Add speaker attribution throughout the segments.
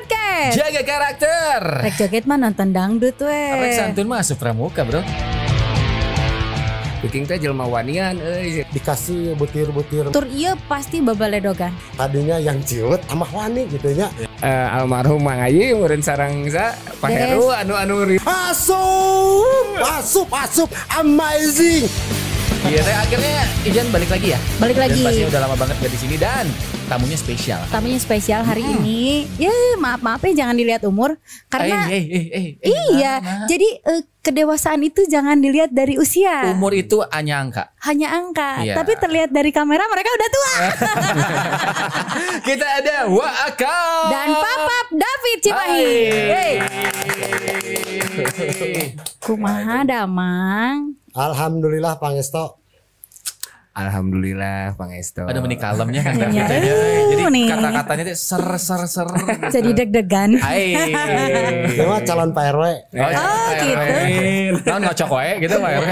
Speaker 1: Podcast. Jaga karakter. Rek joget mah nonton dangdut weh. Rek santun
Speaker 2: mah asup pramuka bro. Bikin teh jelma wanian euy. Dikasih butir-butir. Tur
Speaker 1: iya pasti babaledogan.
Speaker 2: Tadinya yang ciut sama wani gitu ya.
Speaker 3: Uh, almarhum Mang Ayi murid sarang sa Pak Heru anu anu asup
Speaker 4: asup asup amazing.
Speaker 1: Iya, yeah, akhirnya
Speaker 4: Ijen balik lagi ya.
Speaker 1: Balik dan lagi. Dan pasti udah
Speaker 4: lama banget gak di sini dan tamunya spesial.
Speaker 1: Tamunya spesial hari hmm. ini. Ya maaf maaf ya jangan dilihat umur karena eh, eh, eh, eh, eh iya. Mana? Eh, eh. Jadi uh, kedewasaan itu jangan dilihat dari usia. Umur
Speaker 4: itu hanya
Speaker 1: angka. Hanya angka. Yeah. Tapi terlihat dari kamera mereka udah tua. Kita ada Waakal dan Papap David Cipahi. Kumaha damang.
Speaker 2: Alhamdulillah Pangesto. Alhamdulillah Bang Esto. Ada menik kalemnya ya. kan Jadi kata-katanya itu ser ser ser.
Speaker 1: Jadi deg-degan. Hai.
Speaker 2: Dewa calon Pak RW. Oh, oh gitu. Nah ngocok wae gitu Pak RW.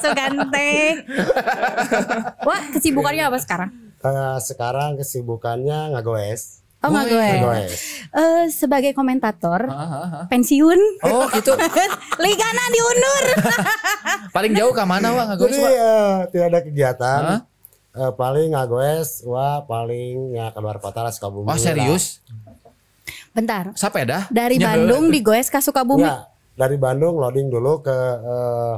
Speaker 1: Suganteng. Wah, kesibukannya apa sekarang?
Speaker 2: Uh, sekarang kesibukannya goes Oh nggak gue.
Speaker 1: Uh, sebagai komentator, ah, ah, ah. pensiun. Oh gitu. Liga diundur.
Speaker 2: Paling jauh ke mana wah ngagoes? Jadi ya, tidak ada kegiatan. Huh? Uh, eh, paling ngagoes wah paling ya keluar kota lah Sukabumi. Oh serius? Bentar. sampai dah Dari Nyebel. Bandung
Speaker 1: goes ke Sukabumi? Ya,
Speaker 2: dari Bandung loading dulu ke uh,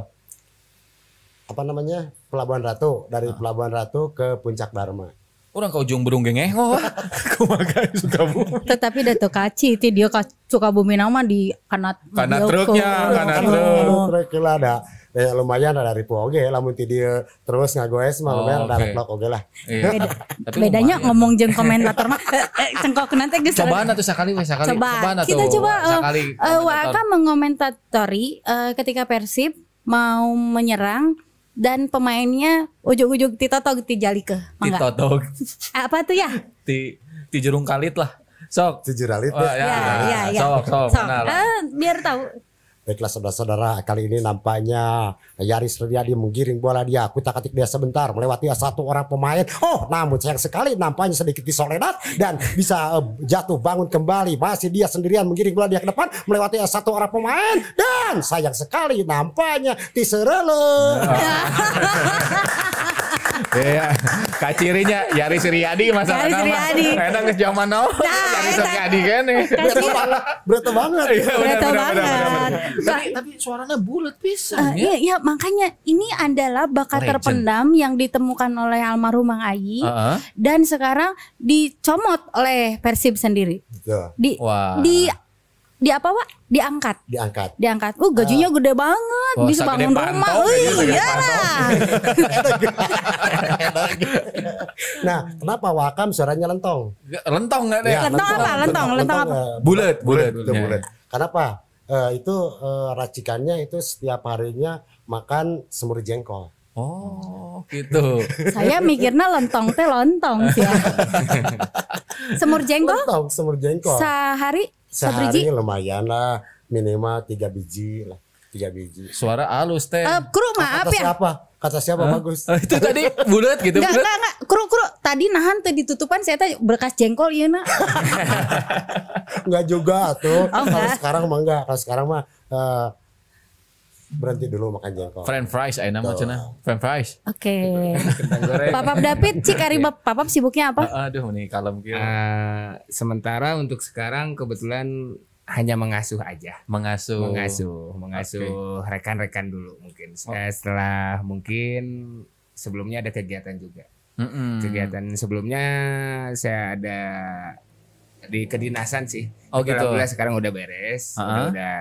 Speaker 2: apa namanya? Pelabuhan Ratu, dari huh? Ah. Pelabuhan Ratu ke Puncak Dharma.
Speaker 4: Orang ke ujung burung gengeh, wah, suka
Speaker 1: Sukabumi. Tetapi Dato Kaci, itu dia suka Sukabumi nama di kanat. Kanat
Speaker 2: truknya, kanat truk. Kanat truk ada ya, lumayan ada ribu oge okay. lamun ti dia terus ngagoes mah lumayan oh, okay. ada vlog oke lah bedanya
Speaker 1: ngomong jeng komentator mah cengkok nanti geus cobaan atuh
Speaker 2: sakali we sakali coba, cobaan kita coba sakali uh, Waka
Speaker 1: mengomentatori uh, ketika Persib mau menyerang dan pemainnya ujuk-ujuk titotog tijalike mangga titotog apa tuh ya
Speaker 4: ti ti jerung kalit
Speaker 2: lah sok ti jeralit oh, ya, ya, ya, ya, sok sok, sok.
Speaker 1: Uh, biar tahu
Speaker 2: Baiklah saudara-saudara, kali ini nampaknya Yaris Riyadi menggiring bola dia. tak ketik dia sebentar, melewati satu orang pemain. Oh, namun sayang sekali nampaknya sedikit disoledat dan bisa uh, jatuh bangun kembali. Masih dia sendirian menggiring bola dia ke depan, melewati satu orang pemain. Dan sayang sekali nampaknya Tiserele. Ya.
Speaker 4: Iya. kacirinya cirinya Yari Siriadi masa Yari Siriadi. Enak ke zaman now. Nah, Yari Siriadi kan. Berat banget. Iya, Berat banget.
Speaker 1: Tapi tapi suaranya bulat pisan eh, ya. Iya, iya makanya ini adalah bakat terpendam yang ditemukan oleh almarhum Mang Ayi dan sekarang dicomot oleh Persib sendiri.
Speaker 2: Iya. Di di
Speaker 1: di apa pak Diangkat. Diangkat. Diangkat.
Speaker 2: Uh gajinya uh. gede banget, oh, bisa bangun rumah. iya iya. nah, kenapa Wakam suaranya lentong? Lentong enggak deh. Ya, lentong, lentong, apa? Lentong, lentong, apa? Eh, bulat, bulat, bulat. Ya. Kenapa? Uh, itu uh, racikannya itu setiap harinya makan semur jengkol. Oh, gitu. Saya mikirnya
Speaker 1: lentong teh lontong sih. Ya. semur jengkol?
Speaker 2: Lontong, semur jengkol. Sehari Sehari lumayan lah minimal tiga biji lah tiga biji. Suara halus teh. Uh, kru maaf kata ya. Siapa? Kata siapa huh? bagus? Oh, itu tadi bulat gitu. Enggak enggak
Speaker 1: enggak. Kru kru tadi nahan tuh ditutupan saya tadi berkas jengkol ya nak.
Speaker 2: enggak juga tuh. Oh, kalau sekarang mah enggak. Kalau sekarang mah uh, berhenti dulu makan jengkol. French
Speaker 4: fries ayo nama cina.
Speaker 2: French fries. Oke.
Speaker 4: Okay.
Speaker 3: Papap
Speaker 1: David Cikari Papap sibuknya apa?
Speaker 4: Ah, aduh nih kalem kira. Uh, ah,
Speaker 3: sementara untuk sekarang kebetulan hanya mengasuh aja. Mengasuh. Mengasuh, mengasuh okay. rekan-rekan dulu mungkin. Oh. Eh, setelah mungkin sebelumnya ada kegiatan juga. Mm -mm. Kegiatan sebelumnya saya ada di kedinasan sih. Oh gitu. sekarang udah beres, uh ah, -huh. udah, udah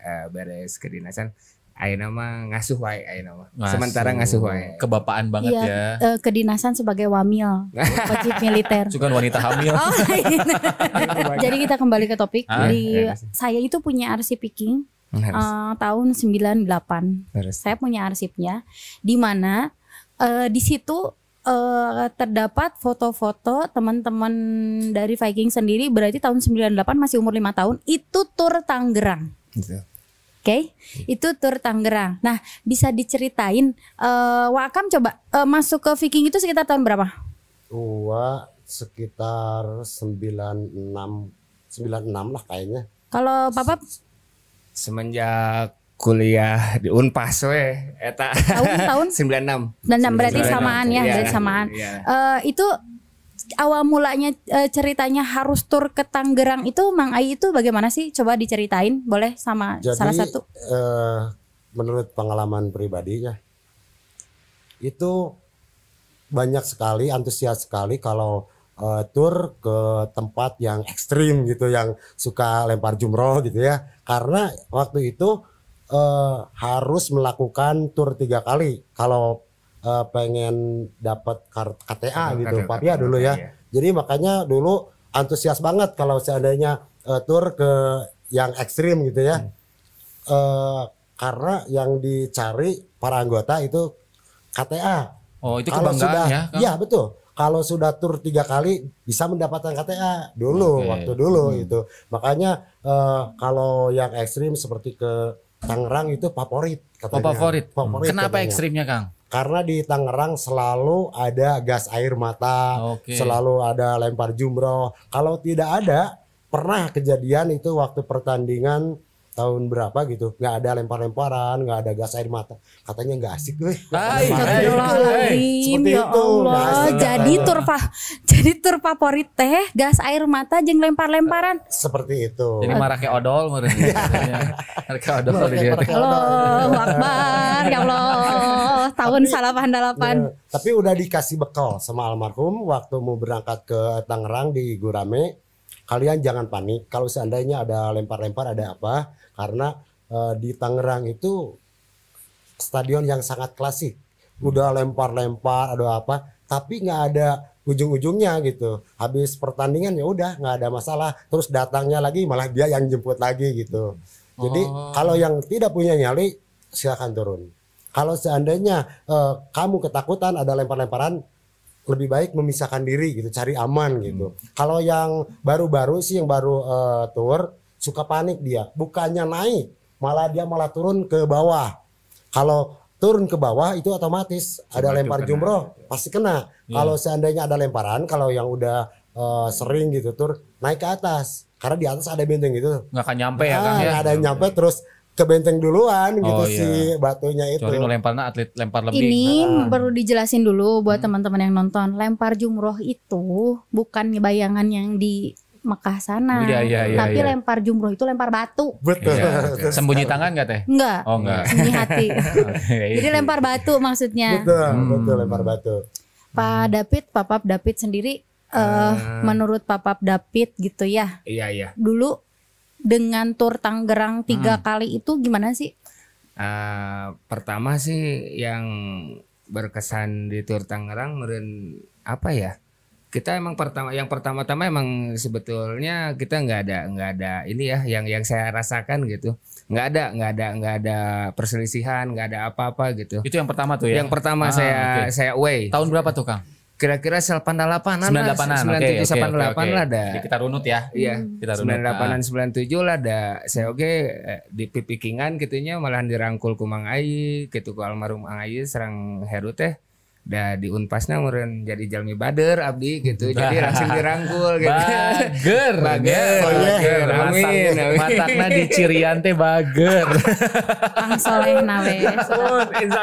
Speaker 3: eh, uh, beres kedinasan. Ayo nama ngasuh wae ayo nama. Sementara ngasuh wae. Kebapaan banget iya, ya.
Speaker 1: uh, kedinasan sebagai wamil, wajib militer.
Speaker 4: Bukan wanita hamil.
Speaker 1: oh, iya. Jadi kita kembali ke topik. Ah, Jadi ya, saya itu punya arsip picking uh, eh, tahun 98. Harus. Saya punya arsipnya di mana uh, di situ uh, terdapat foto-foto teman-teman dari Viking sendiri berarti tahun 98 masih umur lima tahun itu tur Tangerang. Gitu Oke, okay? itu tur Tangerang. Nah, bisa diceritain uh, Wakam coba uh, masuk ke Viking itu sekitar tahun berapa?
Speaker 2: Dua sekitar 96 96 lah kayaknya.
Speaker 1: Kalau papa?
Speaker 2: semenjak
Speaker 3: kuliah di Unpas we eta tahun tahun 96.
Speaker 1: 96 berarti 96. samaan ya, ya berarti samaan. Ya. Uh, itu awal mulanya uh, ceritanya harus tur ke Tangerang itu Mang Ai itu bagaimana sih? Coba diceritain boleh sama Jadi, salah satu.
Speaker 2: Uh, menurut pengalaman pribadinya itu banyak sekali antusias sekali kalau uh, tur ke tempat yang ekstrim gitu yang suka lempar jumroh gitu ya karena waktu itu uh, harus melakukan tur tiga kali kalau uh, pengen dapat KTA gitu Pak ya dulu ya. ya. Jadi makanya dulu antusias banget kalau seandainya uh, tour ke yang ekstrim gitu ya. Hmm. Uh, karena yang dicari para anggota itu KTA. Oh itu kalau sudah, ya? Kan? betul. Kalau sudah tur tiga kali bisa mendapatkan KTA dulu okay. waktu dulu hmm. itu. Makanya uh, kalau yang ekstrim seperti ke Tangerang itu favorit katanya. Oh, favorit. favorit. Kenapa katanya. ekstrimnya Kang? karena di Tangerang selalu ada gas air mata, okay. selalu ada lempar jumroh. Kalau tidak ada, pernah kejadian itu waktu pertandingan tahun berapa gitu nggak ada lempar-lemparan nggak ada gas air mata katanya nggak asik gue Hai, Astagfirullahaladzim
Speaker 1: ya Allah asik, jadi turpa, jadi tur favorit teh gas air mata jeng lempar-lemparan seperti itu
Speaker 4: Ini marah kayak odol marah ya, iya. kayak odol
Speaker 2: Allah Akbar ya
Speaker 1: Allah
Speaker 2: tahun salapan ya, tapi udah dikasih bekal sama almarhum waktu mau berangkat ke Tangerang di Gurame kalian jangan panik kalau seandainya ada lempar-lempar ada apa karena uh, di Tangerang itu stadion yang sangat klasik udah lempar-lempar ada apa tapi nggak ada ujung-ujungnya gitu habis pertandingan ya udah nggak ada masalah terus datangnya lagi malah dia yang jemput lagi gitu jadi oh. kalau yang tidak punya nyali silahkan turun kalau seandainya uh, kamu ketakutan ada lempar-lemparan lebih baik memisahkan diri gitu cari aman gitu hmm. kalau yang baru-baru sih yang baru uh, tour suka panik dia. Bukannya naik, malah dia malah turun ke bawah. Kalau turun ke bawah itu otomatis Cuma ada lempar kena. jumroh pasti kena. Yeah. Kalau seandainya ada lemparan, kalau yang udah uh, sering gitu tur naik ke atas karena di atas ada benteng gitu.
Speaker 4: Nggak akan nyampe ya, nah, ya kan? Ya? ada yang iya,
Speaker 2: nyampe terus ke benteng duluan gitu oh, gitu iya. si batunya itu. lempar
Speaker 4: lemparnya atlet lempar lebih. Ini
Speaker 2: nah. perlu dijelasin
Speaker 1: dulu buat teman hmm. teman-teman yang nonton. Lempar jumroh itu bukan bayangan yang di Mekah sana. Ya, ya, ya, Tapi ya. lempar jumroh itu lempar batu.
Speaker 4: Betul. Ya. Sembunyi tangan gak teh?
Speaker 1: Enggak. Oh enggak. Sembunyi hati.
Speaker 2: Jadi lempar
Speaker 1: batu maksudnya. Betul,
Speaker 2: hmm. betul lempar batu.
Speaker 1: Pak hmm. David, Papap David sendiri uh, hmm. menurut Papap David gitu ya. Iya iya. Dulu dengan tur Tangerang tiga hmm. kali itu gimana sih?
Speaker 3: Uh, pertama sih yang berkesan di tur Tangerang meren apa ya? kita emang pertama yang pertama-tama emang sebetulnya kita nggak ada nggak ada ini ya yang yang saya rasakan gitu nggak ada nggak ada nggak ada perselisihan nggak ada apa-apa gitu itu yang pertama tuh ya yang pertama ah, saya okay. saya away tahun berapa tuh kang kira-kira sel an 98-an 97 okay, okay, okay, okay. lah ada Jadi kita
Speaker 4: runut ya iya ah. sembilan delapan
Speaker 3: 98-an 97 lah ada saya oke okay, eh, di pipikingan gitunya malahan dirangkul kumang ayi gitu ke almarhum ayi serang Heru teh ya da di unpasnya jadi jalmi bader abdi gitu. Bah. Jadi langsung dirangkul gitu. Bager. bager. Ya. Bager. Amin. Matakna di Cirian
Speaker 4: teh bager.
Speaker 3: Pang soleh nawe. Insya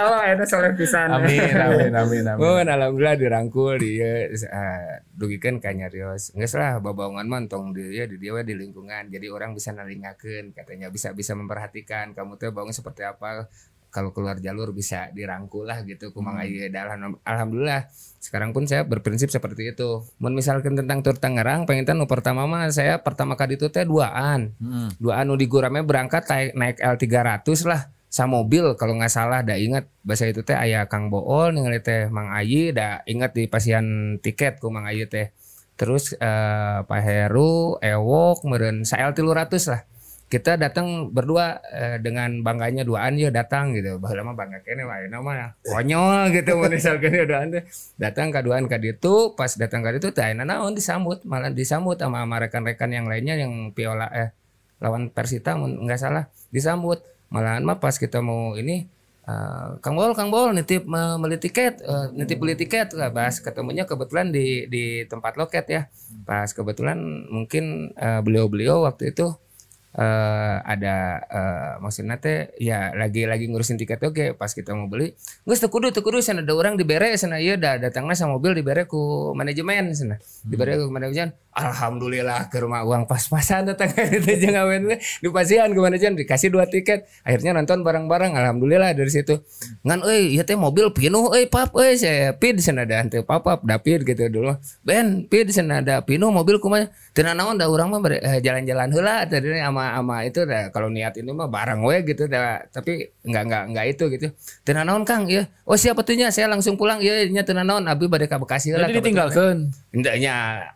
Speaker 3: Allah eta soleh pisan. Amin amin amin amin. Mohon alhamdulillah dirangkul dia uh, eh, dugikeun ka nyarios. Geus lah babaungan mah tong dia ya, di dia di lingkungan. Jadi orang bisa nalingakeun katanya bisa bisa memperhatikan kamu tuh bangun seperti apa kalau keluar jalur bisa dirangkul lah gitu kumang hmm. dalam alhamdulillah sekarang pun saya berprinsip seperti itu mun misalkan tentang tur Tangerang pengen tahu pertama mah saya pertama kali itu teh duaan hmm. duaan nu di Gurame berangkat naik, naik L300 lah sama mobil kalau nggak salah dah ingat bahasa itu teh ayah Kang Bool ningali teh Mang Ayi dah ingat di pasian tiket ku Mang Ayi teh terus eh, Pak Heru Ewok meren saya 300 lah kita datang berdua eh, dengan bangganya duaan ya datang gitu bahwa mah bangga kene wae nama ya, konyol gitu mun misalkan duaan teh datang kaduan duaan ka ditu pas datang ka ditu teh ayeuna naon disambut malah disambut sama sama rekan-rekan yang lainnya yang Piola eh lawan Persita nggak salah disambut malahan mah pas kita mau ini Uh, Kang Bol, Kang Bol nitip uh, beli tiket, uh, nitip beli tiket lah pas Ketemunya kebetulan di di tempat loket ya. Pas kebetulan mungkin eh, beliau-beliau uh, beliau -beliau waktu itu uh, ada uh, maksudnya teh ya lagi-lagi ngurusin tiket oke okay, pas kita mau beli gue kudu tuh kudu sana ada orang dibere sana iya dah datangnya sama mobil di ku manajemen sana di ku manajemen alhamdulillah ke rumah uang pas-pasan datang itu jangan main di pasian ke manajemen dikasih dua tiket akhirnya nonton bareng-bareng alhamdulillah dari situ ngan eh iya teh mobil pinuh eh pap eh saya di sana ada pap papap dapir gitu dulu Ben di sana ada pinuh mobil kumanya Tenang naon dah orang mah eh, jalan-jalan heula tadi ama ama itu dah kalau niat ini mah barang we gitu dah tapi enggak enggak enggak itu gitu. Tenang naon Kang ya. Oh siapa saya langsung pulang ya nya tenang naon abi bade ka Bekasi heula. Jadi ditinggalkan.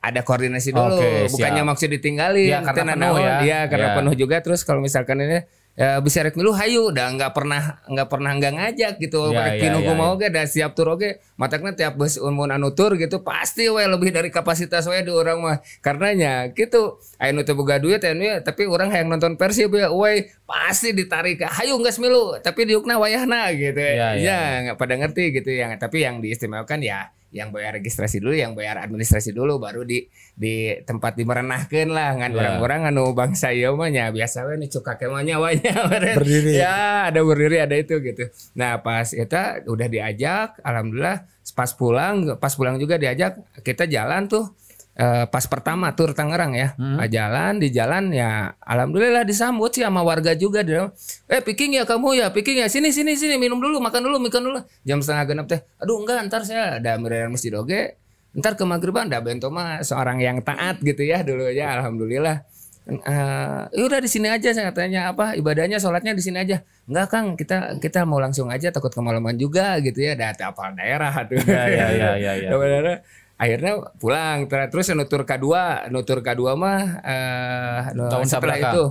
Speaker 3: ada koordinasi dulu bukannya maksud ditinggali. Ya, karena penuh ya. Iya karena ya. penuh juga terus kalau misalkan ini ya eh, bisa rek milu hayu udah nggak pernah nggak pernah nggak ngajak gitu ya, rek ya, ya, mau ya. dan siap tur oke kena tiap bus umum anu tur gitu pasti we lebih dari kapasitas we di orang mah karenanya gitu ayo teu buka duit ya tapi orang yang nonton versi ya, ya. we pasti ditarik hayu nggak semilu, tapi diukna wayahna gitu ya, ya, ya. ya, ya. pada ngerti gitu ya tapi yang diistimewakan ya yang bayar registrasi dulu yang bayar administrasi dulu baru di di tempat dimerenahkan lah ngan yeah. orang-orang anu bangsa ya biasa we nih cuka kemanya wanya berdiri ya ada berdiri ada itu gitu nah pas kita udah diajak alhamdulillah pas pulang pas pulang juga diajak kita jalan tuh uh, pas pertama tur Tangerang ya. Hmm. Nah, jalan di jalan ya alhamdulillah disambut sih sama warga juga dia. Eh piking ya kamu ya, piking ya. Sini sini sini minum dulu, makan dulu, makan dulu. Jam setengah genap teh. Aduh enggak, ntar saya ada merian masjid doge. Ntar ke maghriban ada bento mah seorang yang taat gitu ya dulu ya alhamdulillah. Uh, eh, udah di sini aja saya katanya apa ibadahnya sholatnya di sini aja enggak kang kita kita mau langsung aja takut kemalaman juga gitu ya ada apa daerah tuh ya ya ya ya, ya akhirnya pulang terus nutur K2 nutur K2 mah eh uh, tahun setelah itu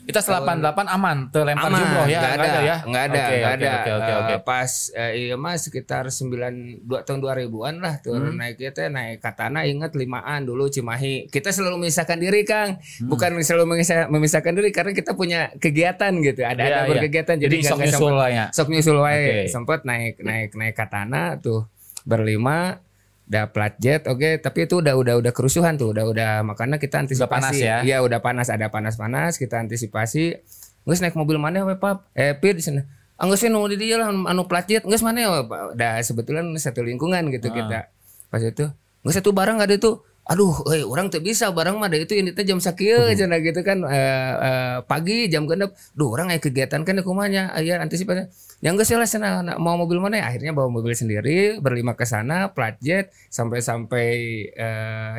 Speaker 4: kita selapan delapan aman terlempar aman, jumroh ya enggak ada, ada ya enggak ada okay, enggak okay, ada okay, okay, okay. Uh, eh,
Speaker 3: pas uh, iya mah sekitar 9 2 tahun 2000-an lah tuh hmm. naiknya teh naik katana ingat limaan dulu Cimahi kita selalu memisahkan diri Kang hmm. bukan selalu memisah, memisahkan diri karena kita punya kegiatan gitu ada ada yeah, iya. berkegiatan yeah. jadi, jadi sok nyusul lah ya sok nyusul wae okay. sempat naik naik naik katana tuh berlima udah plat jet oke okay. tapi itu udah udah udah kerusuhan tuh udah udah makanya kita antisipasi udah panas ya iya udah panas ada panas panas kita antisipasi nggak naik mobil mana apa ya, pap eh pir di sana anggus ah, sih nunggu dia lah anu plat jet nggak mana ya udah sebetulnya satu lingkungan gitu ah. kita pas itu nggak satu barang ada tuh aduh eh, orang tuh bisa barang mah itu ini teh jam sakit aja mhm. nah gitu kan e, e, pagi jam genep duh orang eh, kegiatan kan kumanya ayah antisipasi yang gak sih lah mau mobil mana ya akhirnya bawa mobil sendiri berlima ke sana plat jet sampai sampai e,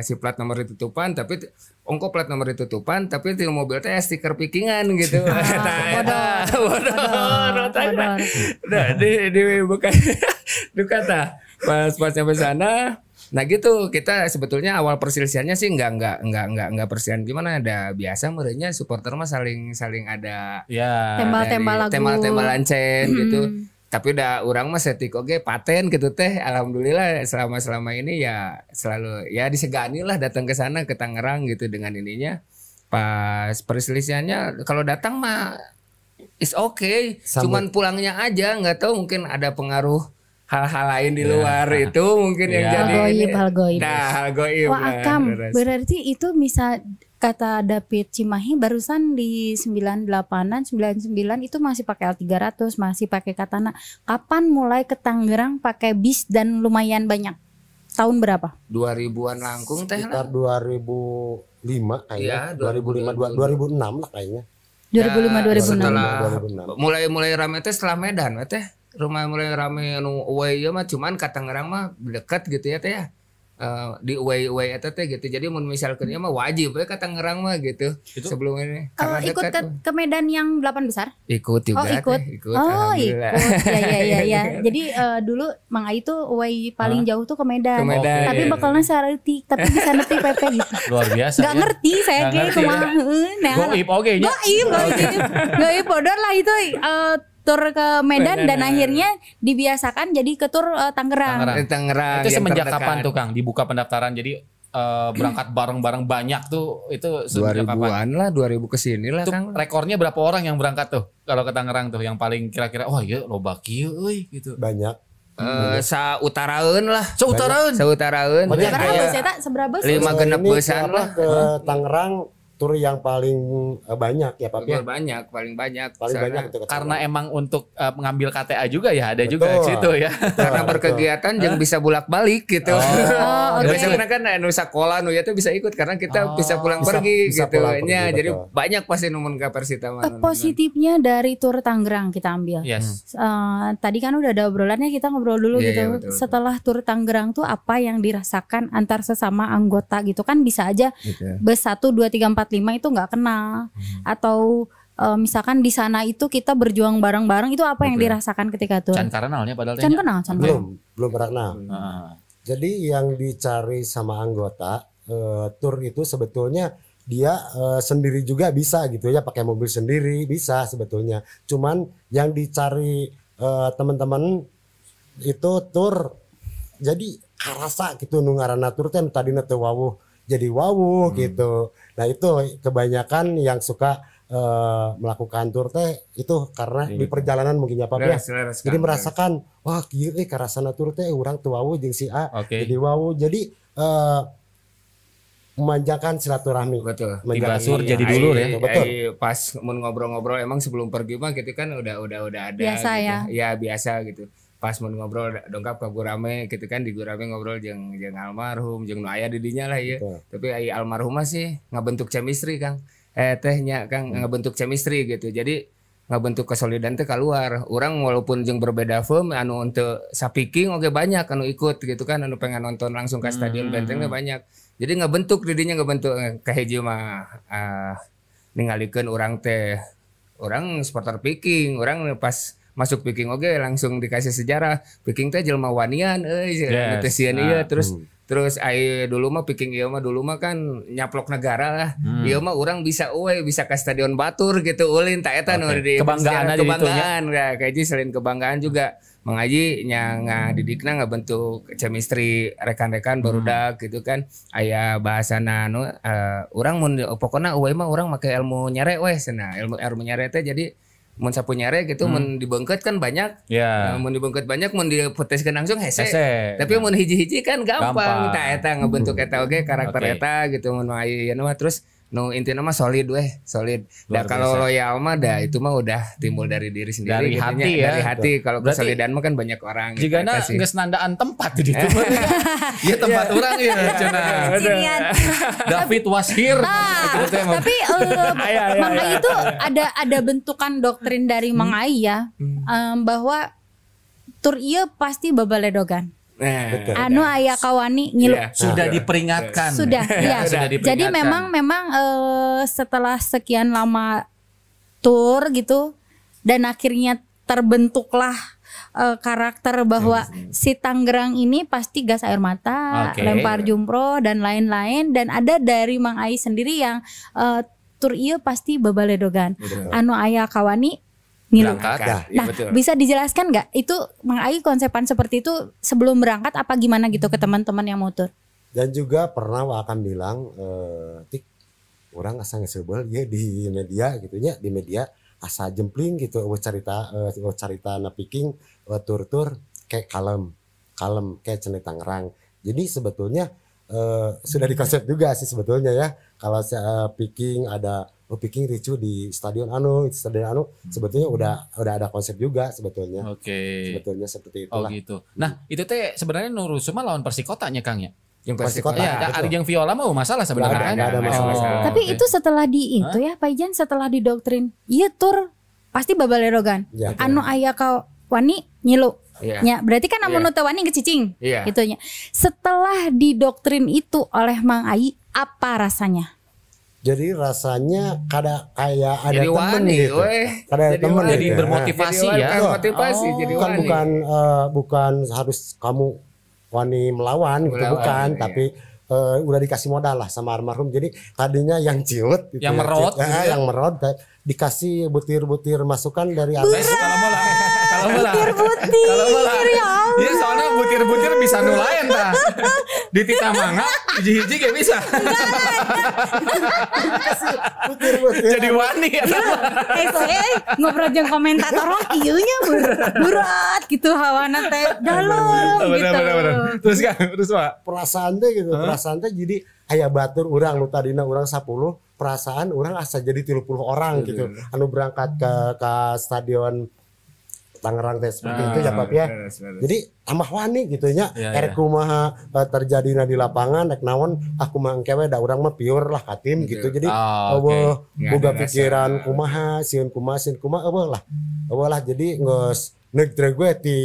Speaker 3: eh, si plat nomor ditutupan tapi ongkos plat nomor ditutupan tapi di mobil teh stiker pikingan gitu nah,
Speaker 4: iya. bodoh bodoh
Speaker 3: nah, di di bukan kata pas pas sampai sana Nah gitu kita sebetulnya awal perselisihannya sih nggak nggak nggak nggak nggak perselisihan gimana ada biasa merenya supporter mah saling saling ada
Speaker 4: ya tembal-tembal lagu
Speaker 3: tembal-tembal lancen hmm. gitu tapi udah orang mah setik oke paten gitu teh alhamdulillah selama selama ini ya selalu ya disegani lah datang ke sana ke Tangerang gitu dengan ininya pas perselisihannya kalau datang mah is okay Sambut. cuman pulangnya aja nggak tahu mungkin ada pengaruh hal-hal lain di iya. luar ya. itu mungkin ya. yang iya. hal jadi goib, hal goib. Nah, hal goib. Wah, nah, akam. Beres. Berarti
Speaker 1: itu bisa kata David Cimahi barusan di 98-an 99 itu masih pakai L300, masih pakai Katana. Kapan mulai ke Tangerang pakai bis dan lumayan banyak? Tahun berapa?
Speaker 2: 2000-an langkung teh Sekitar 2005 kayaknya. Ya, 2005 2006 lah kayaknya. 2005 2006. Ya, setelah 2006. mulai
Speaker 3: mulai ramai teh setelah Medan teh rumah mulai rame anu away ya mah cuman katangerang mah dekat gitu ya teh ya Uh, di away away eta teh gitu jadi mau misalkan ya mah wajib ya ngerang mah gitu itu? sebelum ini eh, kalau ikut ke,
Speaker 1: ke Medan yang delapan besar
Speaker 3: ikut juga oh ikut teh, ikut, oh ikut ya ya ya, ya.
Speaker 1: jadi uh, dulu Mang Ayu tuh away paling huh? jauh tuh ke Medan, ke Medan okay. tapi iya. bakalnya sareti tapi bisa nanti PP gitu luar biasa nggak ya? ngerti saya kayak cuma iya. nah, goib oke okay, iya. goib goib goib odor lah itu uh, tur ke Medan Bener. dan ya. akhirnya dibiasakan jadi ke tur uh, Tangerang. Tangerang. Tangerang. Itu semenjak terdekat. kapan tuh
Speaker 4: Kang dibuka pendaftaran jadi uh, berangkat bareng-bareng banyak tuh itu semenjak 2000-an
Speaker 3: kapan? lah 2000 ke sini lah Kang.
Speaker 4: Rekornya berapa orang yang berangkat tuh kalau ke Tangerang tuh yang paling kira-kira oh, iya loba kieu euy gitu. Banyak. Uh, eh, sa utaraun lah sa utaraun sa
Speaker 2: utaraun
Speaker 1: lima genep besar lah ke
Speaker 2: Tangerang tur yang paling eh, banyak ya Pak Pian? Banyak, paling banyak. Paling banyak itu Karena emang
Speaker 4: untuk uh, mengambil KTA juga ya ada betul. juga di situ ya. Betul, karena betul. berkegiatan
Speaker 3: yang
Speaker 2: bisa bolak-balik
Speaker 4: gitu. Oh, okay. Biasanya
Speaker 3: kan, kan eh, Nusa Kola Nuya tuh bisa ikut karena kita oh, bisa pulang bisa, pergi bisa gitu. Pulang pergi, jadi banyak pasti numun ke Persita. Uh,
Speaker 1: positifnya dari tur Tanggerang kita ambil. Yes. Uh, tadi kan udah ada obrolannya kita ngobrol dulu yeah, iya, gitu. Yeah, betul, Setelah tur Tanggerang tuh apa yang dirasakan antar sesama anggota gitu kan bisa aja okay. bes 1 2 3 4 45 itu nggak kena hmm. atau uh, misalkan di sana itu kita berjuang bareng-bareng itu apa okay. yang dirasakan ketika itu? Can
Speaker 2: kenalnya padahal Can kenal, can belum, belum pernah kenal. Hmm. Jadi yang dicari sama anggota uh, tour itu sebetulnya dia uh, sendiri juga bisa gitu ya pakai mobil sendiri bisa sebetulnya. Cuman yang dicari uh, teman-teman itu tour jadi karasa gitu nungaran natur tour tadi nate wawuh jadi wawuh hmm. gitu Nah itu kebanyakan yang suka uh, melakukan tur teh itu karena di iya. perjalanan mungkin apa ya. ya. Jadi merasakan wah kiri karena sana tur teh orang tua wu jeng si A okay. jadi wawu. Jadi uh, memanjakan silaturahmi. Betul. Menjaga sur jadi nah, dulu ya. Betul.
Speaker 3: pas pas ngobrol-ngobrol emang sebelum pergi mah gitu kan udah udah udah ada. Biasa gitu. ya. Ya biasa gitu pas mau ngobrol dongkap ke gurame gitu kan di gurame ngobrol jeng jeng almarhum jeng ayah aya didinya lah ya tapi ay almarhum sih ngebentuk chemistry Kang eh tehnya Kang hmm. bentuk chemistry gitu jadi ngebentuk kesolidan teh keluar orang walaupun jeng berbeda film anu untuk sapiking oke banyak anu ikut gitu kan anu pengen nonton langsung ke stadion hmm. bentengnya hmm, hmm. banyak jadi ngebentuk didinya ngebentuk eh, kahiji mah uh, ah, ninggalikan orang teh orang supporter picking orang pas masuk Peking oke okay, langsung dikasih sejarah Peking teh jelma wanian euy yes. iya ah. terus hmm. terus ai dulu mah Peking ieu iya mah dulu mah kan nyaplok negara lah hmm. ieu iya mah orang bisa uwe bisa ke stadion Batur gitu ulin tak eta okay. di kebanggaan aja ya? kebanggaan ya kayak selain kebanggaan juga mengaji yang nggak didikna nggak bentuk chemistry rekan-rekan hmm. baru dak gitu kan ayah bahasa nano eh, uh, orang mau pokoknya uwe mah orang pakai ilmu nyare weh nah ilmu ilmu nyare teh jadi mun sapu nyare gitu hmm. mun dibengket kan banyak
Speaker 4: ya yeah. mun
Speaker 3: dibengket banyak mun dipeteskeun langsung hese, hese. tapi ya. mun hiji-hiji kan gampang, gampang. eta ngebentuk eta oge okay, karakter okay. eta gitu mun ayeuna iya, terus nu no, intinya mah solid weh solid nah kalau loyal mah dah itu mah udah timbul dari diri sendiri dari hati ya dari hati kalau kesolidan
Speaker 4: mah kan banyak orang jika na nggak senandaan tempat di itu ya tempat iya. orang ya cina David was here nah, tapi uh, Mang Ai itu
Speaker 1: ada ada bentukan doktrin dari hmm. Mang Ai ya hmm. bahwa tur iya pasti babaledogan Eh. anu ya. ayah kawani ngilu ya, sudah
Speaker 4: diperingatkan sudah ya, ya. Sudah diperingatkan. jadi memang
Speaker 1: memang uh, setelah sekian lama tur gitu dan akhirnya terbentuklah uh, karakter bahwa hmm. si Tanggerang ini pasti gas air mata okay. lempar jumroh dan lain-lain dan ada dari Mang Ai sendiri yang uh, tur iya pasti babaledogan anu ayah kawani ngilu. Berangkat. Nah,
Speaker 2: iya, nah, betul. bisa dijelaskan
Speaker 1: nggak itu mengenai konsepan seperti itu sebelum berangkat apa gimana gitu ke teman-teman yang motor?
Speaker 2: Dan juga pernah akan bilang eh, tik orang asa ngesebel ya di media gitu ya di media asal jempling gitu oh, cerita uh, cerita napiking uh, oh, tur tur kayak kalem kalem kayak cerita ngerang Jadi sebetulnya uh, sudah dikonsep juga sih sebetulnya ya kalau saya uh, eh, picking ada oh picking ricu di stadion anu stadion anu hmm. sebetulnya udah udah ada konsep juga sebetulnya oke okay. sebetulnya seperti itu oh gitu nah hmm. itu teh sebenarnya Nurul Suma lawan
Speaker 4: Persikotanya Kang ya yang Persikota ya, ada yang Viola mau oh, masalah sebenarnya ada, ada oh, masalah, oh, tapi okay.
Speaker 1: itu setelah di itu ya Pak Ijan setelah didoktrin iya tur pasti erogan ya, anu ayah kau wani nyilu Yeah. Ya, berarti kan namun anu iya. yeah. utawani kecicing. Yeah. Itunya. Setelah didoktrin itu oleh Mang Ai, apa rasanya?
Speaker 2: jadi rasanya kada kayak ada jadi temen wani, gitu weh. kada ada temen wani. Gitu ya. jadi gitu. bermotivasi jadi ya motivasi oh, jadi kan bukan uh, bukan harus kamu wani melawan, gitu bukan wani, iya. tapi uh, udah dikasih modal lah sama almarhum jadi tadinya yang ciut gitu, yang ya, merot ciut, gitu. Ah, ya. yang merot eh, dikasih butir-butir masukan dari almarhum
Speaker 4: butir butir ya Allah. ya soalnya butir butir bisa nulain ta di tita manga hiji hiji kayak bisa
Speaker 1: butir butir jadi wani ya eh soalnya ngobrol jeng komentator lah iya, iya berat gitu hawa nate
Speaker 2: dalam gitu terus kan terus pak perasaan deh, gitu perasaan deh jadi ayah batur orang lu tadina orang 10 perasaan orang asa jadi 30 orang iya, gitu iya. anu berangkat ke ke stadion Tangerang teh seperti ah, itu ya Pak ya. Jadi amah wani gitu nya ya, ya. rek kumaha eh, terjadi di lapangan rek naon aku ah, mah engke we da urang mah piur lah katim gitu. Jadi oh, ah, okay. boga pikiran kumaha sieun kumaha sieun kumaha eueuh lah. Eueuh lah jadi geus neuk gue di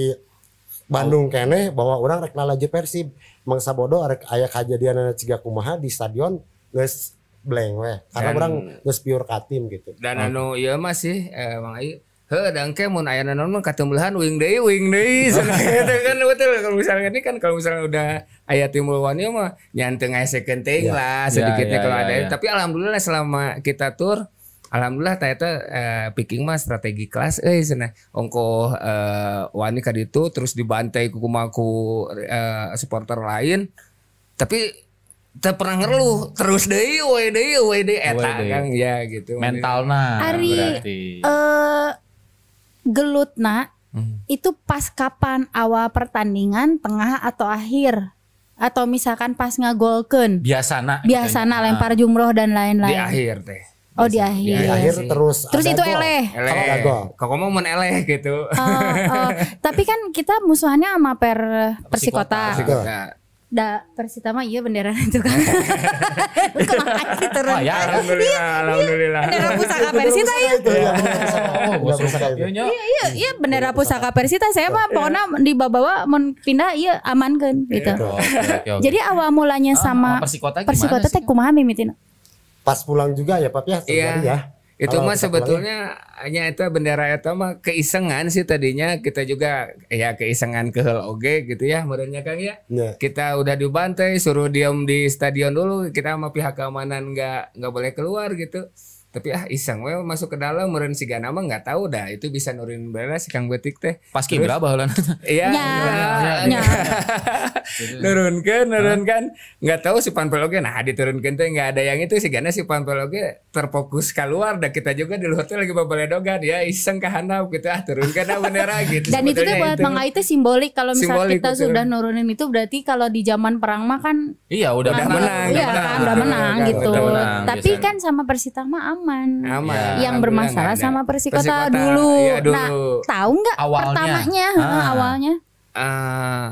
Speaker 2: Bandung oh. kene bahwa orang rek laju Persib mangsa bodo rek aya kejadian ciga kumaha di stadion geus blank weh karena orang geus pure katim gitu. Dan ah.
Speaker 3: anu ieu iya mah sih eh, Mang Ayu He, dan ke mau ayah kata katumbuhan wing day wing day, gitu kan betul kalau misalnya ini kan kalau misalnya udah ayat timbul wani mah nyanteng ayah second thing ya. lah ya, sedikitnya kalau ya, ada. Tapi alhamdulillah selama kita tur, alhamdulillah ternyata eh, picking mah strategi kelas, eh sana ongko eh, wani itu terus dibantai kukumaku eh, supporter lain. Tapi tak pernah ngeluh hmm. terus deh,
Speaker 1: wae deh, wae deh, eta kan
Speaker 3: ya gitu. Mentalnya berarti.
Speaker 1: Eh, gelut nak hmm. itu pas kapan awal pertandingan tengah atau akhir atau misalkan pas ngagolken biasa nak biasa gitu ya. nak ah. lempar jumroh dan lain-lain di akhir teh Oh di akhir. Di akhir ya,
Speaker 3: terus. Terus itu gol. eleh. Eleh. Kalau kamu mau eleh gitu. Uh,
Speaker 4: uh,
Speaker 1: tapi kan kita musuhannya sama per persikota. persikota. persikota. Da Persita mah iya bendera itu kan.
Speaker 3: sih terus Oh ya, iya, alhamdulillah, iya. alhamdulillah. Bendera pusaka Persita ya. Iya,
Speaker 1: iya, iya bendera pusaka Persita saya mah pokoknya di bawa mun pindah iya kan gitu. Jadi awal mulanya ah, sama Persikota gimana? Persikota teh kumaha mimitina?
Speaker 2: Pas pulang juga ya, Pak ya, ya itu mah sebetulnya
Speaker 3: hanya itu bendera itu mah keisengan sih tadinya kita juga ya keisengan kehel oge gitu ya merenya Kang ya. ya Kita udah dibantai suruh diam di stadion dulu kita sama pihak keamanan nggak nggak boleh keluar gitu tapi ah iseng well masuk ke dalam meren si gana mah nggak tahu dah itu bisa nurin beres si kang betik teh pas kira berapa lah iya nurunkan nurunkan nggak tahu si panpelognya nah diturunkan tuh nggak ada yang itu si gana si panpelognya terfokus keluar dah kita juga di luar tuh lagi ledogan ya iseng ke hanap gitu ah turunkan
Speaker 4: ah bendera gitu
Speaker 3: dan itu tuh buat mang
Speaker 1: itu simbolik kalau misalnya kita sudah nurunin itu berarti kalau di zaman perang mah kan
Speaker 4: iya udah menang, iya kan, udah menang, udah gitu. menang gitu tapi
Speaker 1: kan sama persita mah aman aman, aman. Ya, yang bermasalah ya, sama persikota, persikota dulu. Ya, dulu. Nah,
Speaker 3: tahu nggak pertamanya ah. ah awalnya? Uh,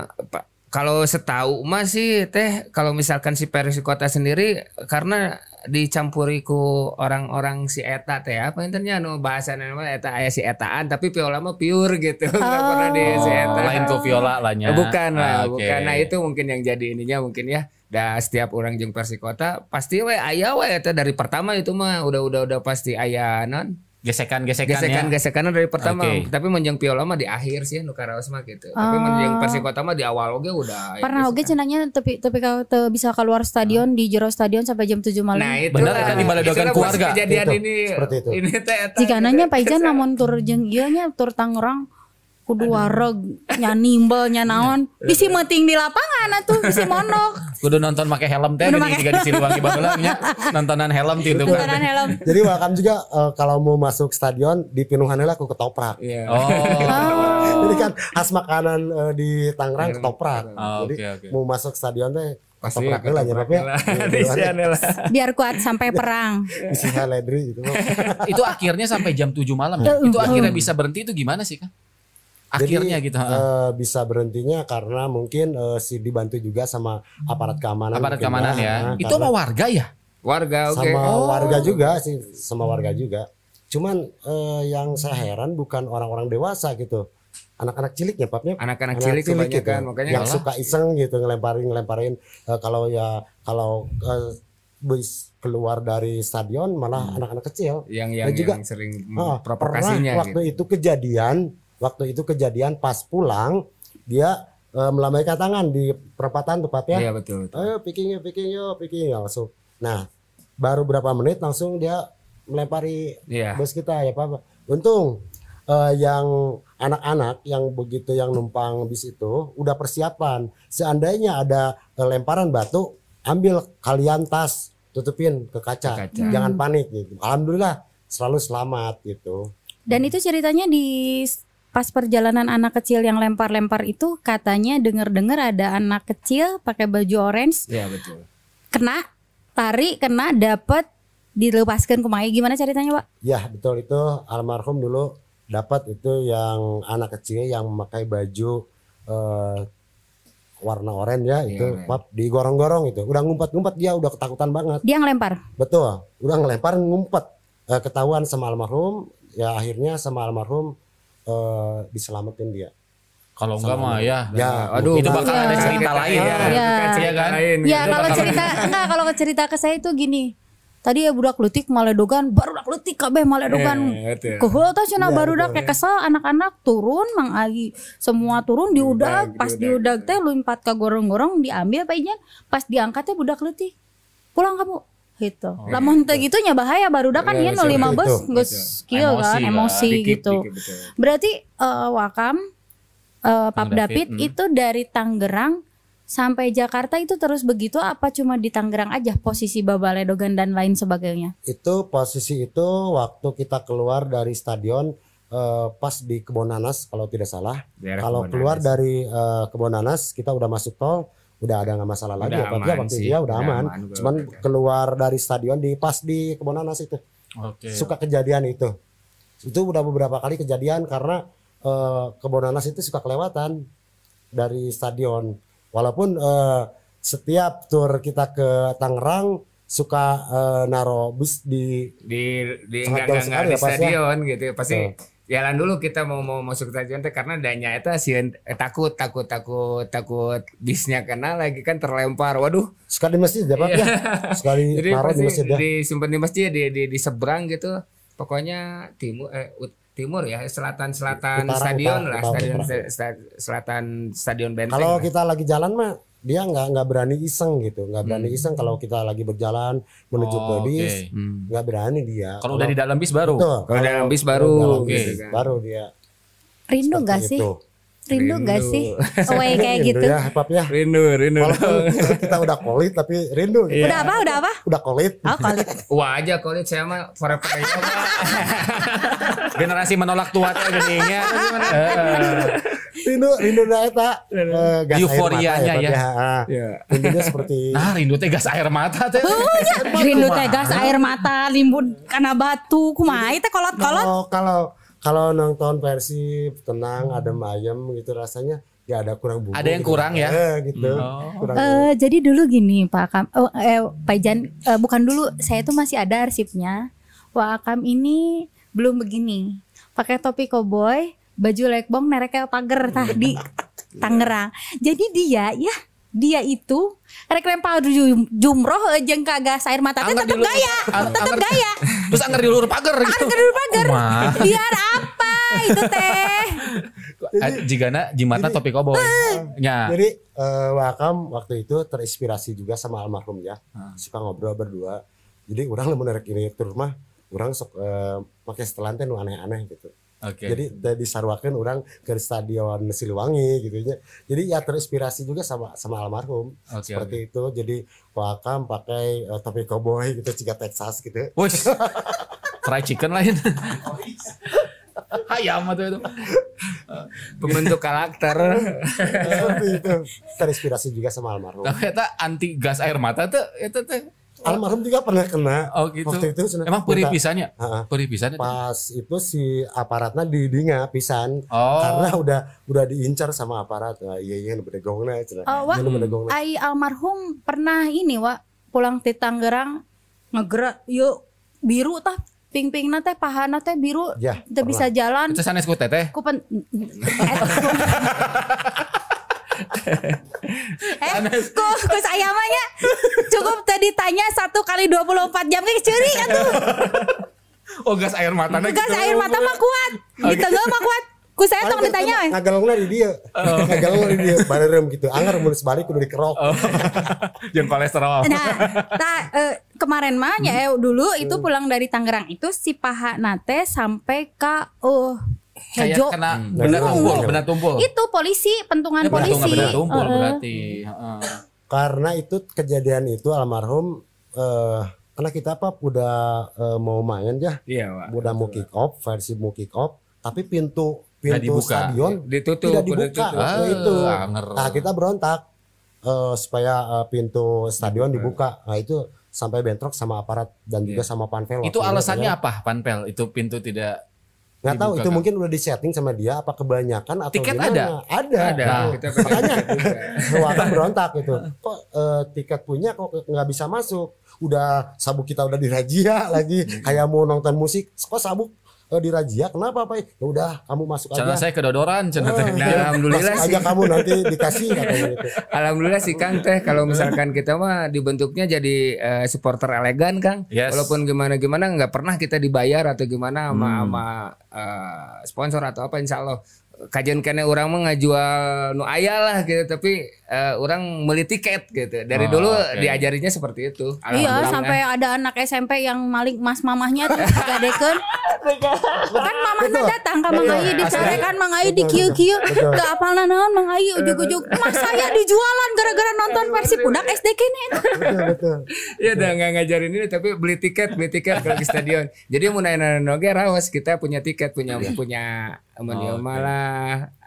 Speaker 3: kalau setahu mas masih teh kalau misalkan si persikota sendiri karena dicampuriku orang-orang si eta teh apa intinya nu no, bahasa nama anu, eta ayah si etaan tapi viola mah pure gitu oh. pernah di si oh. eta lain ke viola lahnya bukan lah okay. bukan nah itu mungkin yang jadi ininya mungkin ya Ya setiap orang jeng kota pasti we ayah we itu dari pertama itu mah udah udah udah pasti ayah non gesekan ya? gesekan gesekan gesekan dari pertama okay. tapi menjeng piola mah di akhir sih nu karaos mah gitu oh. tapi menjeng kota mah di awal oke udah ya,
Speaker 1: pernah oke cenanya tapi tapi kalau bisa keluar stadion hmm. di jero stadion sampai jam tujuh malam nah itu
Speaker 3: benar kan di baladogan
Speaker 4: kan keluarga kejadian itu. ini seperti itu ini teh
Speaker 1: jika nanya Pak Ijan namun tur jeng iya nya tur Tangerang kudu wareg nyanimbelnya naon iya. bisi meuting di lapangan atuh bisi mondok
Speaker 4: kudu nonton pakai helm teh jadi juga di Siliwangi baheula nya nontonan helm ti itu kan jadi
Speaker 2: welcome juga uh, kalau mau masuk stadion di pinuhannya aku ketoprak yeah. oh. oh. jadi kan khas makanan uh, di Tangerang ketoprak oh, jadi okay, okay. mau masuk stadion teh ketoprak
Speaker 1: biar kuat sampai iya. perang
Speaker 4: isi ledri gitu itu akhirnya sampai jam 7 malam ya? Eh, itu akhirnya bisa berhenti itu gimana sih kan
Speaker 2: akhirnya Jadi, gitu uh, bisa berhentinya karena mungkin uh, si dibantu juga sama aparat keamanan aparat keamanan ya, ya. Nah, karena itu sama warga ya
Speaker 3: warga oke okay. sama oh. warga juga
Speaker 2: sih sama hmm. warga juga cuman uh, yang saya heran bukan orang-orang dewasa gitu anak-anak ciliknya, ya papnya anak-anak cilik, cilik gitu. makanya yang ya. suka iseng gitu ngelemparin ngelemparin uh, kalau ya kalau uh, bus keluar dari stadion malah hmm. anak-anak hmm. kecil yang yang, nah, juga, yang
Speaker 3: sering uh, provokasinya pernah waktu
Speaker 2: gitu. itu kejadian waktu itu kejadian pas pulang dia e, eh, melambaikan tangan di perempatan ya. Iya betul. betul. Ayo picking yuk, picking yuk, picking yuk langsung. Nah baru berapa menit langsung dia melempari iya. bus kita ya Pak. Untung uh, yang anak-anak yang begitu yang numpang bis itu udah persiapan. Seandainya ada uh, lemparan batu, ambil kalian tas, tutupin ke kaca. Ke kaca. Jangan panik gitu. Alhamdulillah selalu selamat gitu.
Speaker 1: Dan itu ceritanya di pas perjalanan anak kecil yang lempar-lempar itu katanya denger dengar ada anak kecil pakai baju orange. Iya betul. Kena tarik kena dapat dilepaskan kumai gimana ceritanya pak?
Speaker 2: Ya betul itu almarhum dulu dapat itu yang anak kecil yang memakai baju uh, warna orange ya itu yeah, pap iya. di gorong itu udah ngumpet-ngumpet dia udah ketakutan banget dia ngelempar betul udah ngelempar ngumpet eh, ketahuan sama almarhum ya akhirnya sama almarhum uh, diselamatin dia. Kalau enggak mah ya. Ya, aduh. Itu bakal ada cerita iya. lain iya. Iya kan? gitu. ya. Iya ya, kan? Iya, kalau cerita
Speaker 1: enggak kalau cerita ke saya itu gini. Tadi ya budak lutik maledogan, baru dak lutik kabeh maledogan. Eh, Kuhul tah cenah ya, nah, baru dak kesel anak-anak turun Mang Agi. Semua turun di udag pas di udag teh lompat ke gorong-gorong diambil painya, pas diangkat teh budak lutik. Pulang kamu gitu. Oh, Lamun teu gitu nya bahaya baru udah kan ya, nu lima bus geus kieu kan emosi gitu. Dikit, Berarti uh, Wakam uh, eh, Pap David, David hmm. itu dari Tangerang sampai Jakarta itu terus begitu apa cuma di Tangerang aja posisi Babaledogan dan lain sebagainya?
Speaker 2: Itu posisi itu waktu kita keluar dari stadion uh, pas di Kebonanas kalau tidak salah. kalau keluar dari uh, Kebonanas kita udah masuk tol udah ada nggak masalah lagi udah ya, aman waktu sih. dia ya, udah, aman, aman cuman keluar dari stadion di pas di Kebonanas itu
Speaker 4: okay. suka
Speaker 2: kejadian itu itu udah beberapa kali kejadian karena uh, eh, Kebonanas itu suka kelewatan dari stadion walaupun uh, setiap tur kita ke Tangerang suka uh, naro bus di
Speaker 3: di di enggak, enggak, enggak, di ya, ya. stadion gitu ya. gitu pasti so jalan dulu kita mau mau masuk stasiun teh karena danya itu sih eh, takut takut takut takut bisnya kena lagi kan terlempar
Speaker 2: waduh sekali masjid dapat ya sekali Jadi marah di masjid ya.
Speaker 3: disimpan di masjid di, di, di seberang gitu pokoknya timur eh, timur ya selatan selatan utara, stadion utara, lah utara, stadion utara. selatan stadion Benteng kalau
Speaker 2: kita lagi jalan mah dia nggak nggak berani iseng gitu nggak berani hmm. iseng kalau kita lagi berjalan menuju oh, ke bis hmm. nggak okay. berani dia kalau udah di dalam bis baru kalau di dalam bis baru okay. baru dia
Speaker 1: rindu nggak sih Rindu, rindu gak sih? Away kayak rindu gitu. Ya,
Speaker 2: pap ya. Rindu, rindu. Walaupun kita udah kolit tapi rindu. Gitu. Yeah. Udah apa? Udah apa? Udah kolit. Oh, kolit. Wah aja kolit
Speaker 4: saya mah forever young. Generasi menolak tua teh Heeh. Ya.
Speaker 2: rindu, rindu udah eta. Ya, uh, eh, gas Euforianya air mata, ya. ya. Ya. Ah. ya. Rindunya seperti Nah, rindu teh gas air mata teh. Oh, iya. rindu teh gas air
Speaker 1: mata limbun karena batu kumaha teh kolot-kolot. kalau
Speaker 2: kalau nonton versi tenang, hmm. adem ayem gitu rasanya ya ada kurang bumbu. Ada yang gitu. kurang ya? Eh, gitu. Hmm. Kurang uh,
Speaker 1: jadi dulu gini Pak Kam, oh, eh, Pak Jan, uh, eh, bukan dulu saya tuh masih ada arsipnya. Wah Kam ini belum begini. Pakai topi koboi, baju legbong, nereknya pagar tadi Tangerang. Jadi dia ya dia itu rekrem rem jumroh eh, jeng kagak air mata tetap tetep gaya, tetap gaya. Terus angker di luar pagar gitu. Angker di luar
Speaker 4: pagar. Biar apa itu teh? Eh, Jika nak jimata topik obor. Ya. Jadi
Speaker 2: eh, Wakam waktu itu terinspirasi juga sama almarhum ya. Ah. Suka ngobrol berdua. Jadi orang lemu rek ini ke rumah, orang sok pakai setelan teh aneh-aneh gitu. Okay. Jadi dari sarwakan orang ke stadion Siliwangi gitu ya. Jadi ya terinspirasi juga sama sama almarhum. Okay, Seperti okay. itu. Jadi Wakam pakai uh, topi cowboy gitu, ciga Texas gitu. Wush. try chicken lain.
Speaker 4: Ayam atau itu.
Speaker 2: Pembentuk karakter. itu. Terinspirasi juga sama almarhum. Tapi
Speaker 4: itu anti gas air mata tuh itu tuh almarhum juga pernah kena. Oh gitu. Waktu itu emang perih pisannya?
Speaker 2: Perih pisannya. Pas itu si aparatnya didinga pisan oh. karena udah udah diincar sama aparat. Nah, iya iya udah gongna cenah. Oh, wah. Iya, ai
Speaker 1: almarhum pernah ini wa pulang di Tangerang ngegerak yuk biru tah ping-ping nate pahana teh biru
Speaker 4: ya, bisa jalan. Itu sanes ku teteh.
Speaker 1: Ku pen eh, eh, ku, ku saya mahnya cukup tadi tanya satu kali 24 jam kayak curi kan tuh. Oh gas air mata gas gitu. air mata mah kuat. Okay. tengah mah kuat. Ku saya tong ditanya we.
Speaker 2: Eh. Ngagalungna di dia Oh. Ngagalungna di dia. bareureum gitu. Anger mulus balik udah dikerok. yang oh. kolesterol. Nah,
Speaker 1: ta, uh, eh, kemarin mah ya hmm. dulu itu hmm. pulang dari Tangerang itu si paha nate sampai ke oh, hejo kayak kena hmm.
Speaker 4: benda tumpul, benda
Speaker 2: tumpul.
Speaker 1: Itu polisi, pentungan ya, polisi.
Speaker 2: Benda tumpul uh. berarti. Uh. Karena itu kejadian itu almarhum uh, eh, karena kita apa udah uh, mau main ya. Iya, Pak. Udah mau kick off, versi mau kick off, tapi pintu pintu stadion ditutup, tidak dibuka. Ditutup. Ah, itu. Nah, kita berontak uh, supaya uh, pintu stadion hmm. dibuka. Nah, itu sampai bentrok sama aparat dan yeah. juga iya. sama panpel. Itu alasannya ya. apa panpel? Itu pintu tidak Gak tahu itu kan? mungkin udah disetting sama dia apa kebanyakan atau tiket gimana. ada ada, ada. Nah, kita makanya kan berontak gitu kok eh, tiket punya kok nggak bisa masuk udah sabuk kita udah dirajia lagi hmm. kayak mau nonton musik kok sabuk uh, eh, Rajia kenapa Pak ya udah kamu masuk Cana aja saya
Speaker 4: kedodoran
Speaker 3: cina
Speaker 2: teh nah, iya, alhamdulillah sih. aja kamu nanti dikasih gitu.
Speaker 4: alhamdulillah sih Kang teh
Speaker 3: kalau misalkan kita mah dibentuknya jadi uh, supporter elegan Kang yes. walaupun gimana gimana nggak pernah kita dibayar atau gimana sama hmm. sama uh, sponsor atau apa Insyaallah kajian kene orang mengajual nu ayah lah gitu tapi uh, orang beli tiket gitu dari oh, dulu okay. diajarinya seperti itu iya sampai
Speaker 1: ada anak SMP yang maling mas mamahnya terus tuh deket. kan, kan mamahnya datang ke Mang Ayi dicari kan Mang Ayi di kieu kieu ke apal naon Mang Ayi ujuk-ujuk mas saya dijualan gara-gara nonton versi budak SD kene
Speaker 3: betul iya udah nggak ngajarin ini tapi beli tiket beli tiket kalau ke stadion jadi mau naik naik rawas kita punya tiket punya iya. punya aman eh, oh, lah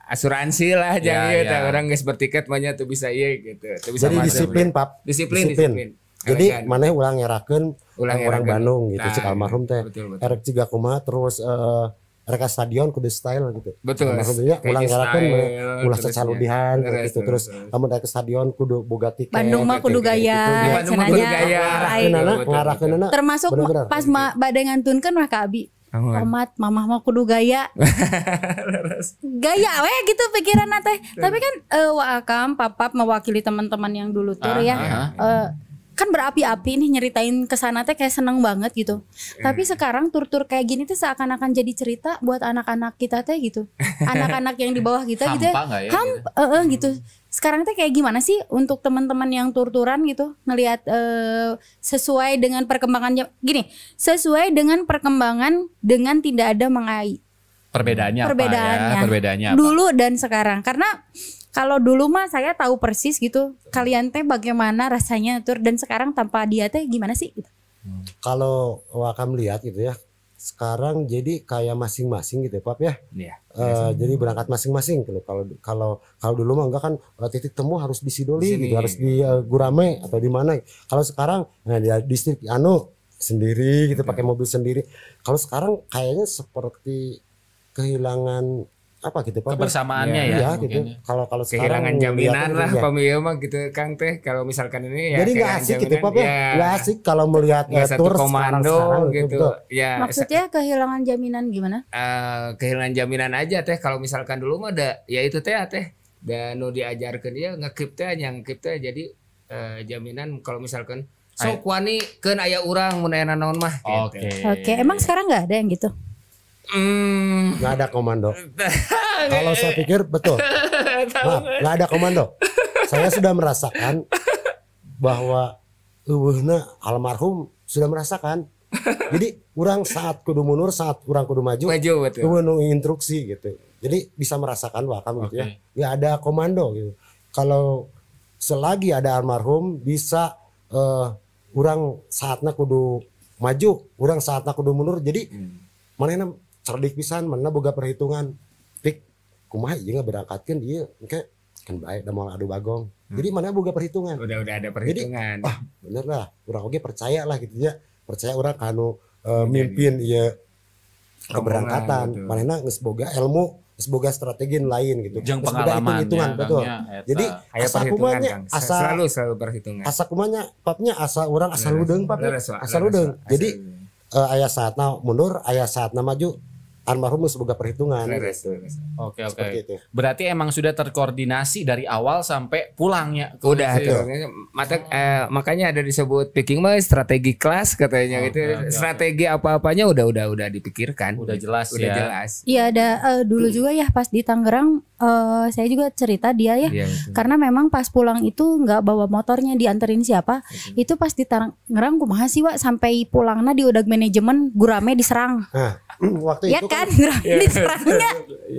Speaker 3: asuransi lah ya, jangan ya, gitu. jadi ya. orang nggak bertiket banyak tuh bisa iya gitu tuh bisa jadi masuk, disiplin gitu. pap disiplin disiplin, disiplin.
Speaker 2: jadi mana ulang raken, ulang orang Bandung gitu nah, iya. almarhum teh erek juga koma terus uh, eh, mereka stadion kudu style gitu. Betul. Maksudnya ulang betul, ulah ya. sacaludihan gitu terus kamu ke stadion kudu boga tiket. Bandung mah gitu, kudu gaya. Bandung mah kudu gaya. Ngarakeunana iya,
Speaker 1: betul, Termasuk pas betul, ngantunkeun mah ka Abi Omat, mamah mau kudu gaya. gaya we gitu pikiran teh. Tapi kan uh, eh, Wakam, Papap mewakili teman-teman yang dulu tuh ah, ya. Uh, kan berapi-api nih nyeritain kesana teh kayak seneng banget gitu. Iya. Tapi sekarang tur-tur kayak gini tuh seakan-akan jadi cerita buat anak-anak kita teh gitu. Anak-anak yang di bawah kita gitu. Ya, ya gitu. Uh, uh, gitu. Sekarang teh kayak gimana sih untuk teman-teman yang tur-turan gitu ngelihat uh, sesuai dengan perkembangannya gini, sesuai dengan perkembangan dengan tidak ada mengai.
Speaker 4: Perbedaannya, perbedaannya apa ya? Perbedaannya
Speaker 1: apa? Dulu dan sekarang karena kalau dulu mah saya tahu persis gitu kalian teh bagaimana rasanya tur dan sekarang tanpa dia teh gimana sih gitu.
Speaker 2: Hmm. Kalau Wakam lihat gitu ya sekarang jadi kayak masing-masing gitu ya Pap ya. Iya. Uh, jadi berangkat masing-masing gitu. Kalau kalau kalau dulu mah enggak kan titik temu harus di Sidoli gitu, harus di uh, Gurame atau di mana. Kalau sekarang nah di distrik anu sendiri gitu iya. pakai mobil sendiri. Kalau sekarang kayaknya seperti kehilangan apa gitu Pak kebersamaannya iya, ya, ya, ya gitu kalau kalau kehilangan jaminan lah ya.
Speaker 3: pemilu mah gitu Kang teh kalau misalkan ini ya jadi nggak asik gitu Pak ya nggak
Speaker 2: asik kalau melihat ya, satu komando sekarang, gitu. gitu
Speaker 3: ya maksudnya
Speaker 1: kehilangan jaminan gimana
Speaker 3: uh, kehilangan jaminan aja teh kalau misalkan dulu mah ada ya itu teh ya, teh dan nu diajarkan dia ngekip teh yang ngekip teh jadi uh, jaminan kalau misalkan sok wani keun aya urang mun aya naon mah gitu.
Speaker 2: Oke. Okay. Oke, okay.
Speaker 1: emang sekarang nggak ada yang gitu? Mm.
Speaker 2: ada komando. Kalau saya pikir betul. nggak nah, ada komando. Saya sudah merasakan bahwa tubuhnya almarhum sudah merasakan. Jadi kurang saat kudu mundur, saat kurang kudu maju. Maju Kudu instruksi gitu. Jadi bisa merasakan wakam kamu gitu okay. ya. ya ada komando gitu. Kalau selagi ada almarhum bisa uh, eh, orang saatnya kudu maju, kurang saatnya kudu mundur. Jadi hmm. mana cerdik pisan mana boga perhitungan pik kumaha ieu berangkatkan dia engke kan baik da mau adu bagong hmm. jadi mana boga perhitungan udah udah ada perhitungan jadi, ah bener lah urang oge gitu percaya lah gitu ya percaya orang kanu uh, mimpin iya
Speaker 3: keberangkatan mana
Speaker 2: geus boga ilmu semoga strategi lain gitu. Jangan pengalaman hitungan betul. Ya, Jadi asa kumanya asa selalu selalu perhitungan. Asa kumanya papnya asa orang asa deng, papnya asa deng. Jadi uh, eh, ayah saat mundur, ayah saat maju almarhum sebagai perhitungan.
Speaker 4: Oke, oke. Okay. Berarti emang sudah terkoordinasi dari awal sampai
Speaker 2: pulangnya.
Speaker 4: Udah itu.
Speaker 3: Mata, eh, makanya ada disebut picking mah strategi kelas katanya okay, gitu. Okay,
Speaker 4: strategi okay.
Speaker 3: apa-apanya udah udah udah dipikirkan. Udah jelas udah ya. jelas.
Speaker 1: Iya, ada uh, dulu hmm. juga ya pas di Tangerang uh, saya juga cerita dia ya. Yeah, iya, karena memang pas pulang itu nggak bawa motornya dianterin siapa. Betul. Itu pas di Tangerang kumaha sih Wak sampai pulangnya di udah manajemen gurame diserang.
Speaker 2: Huh waktu iya itu kan, kan ya.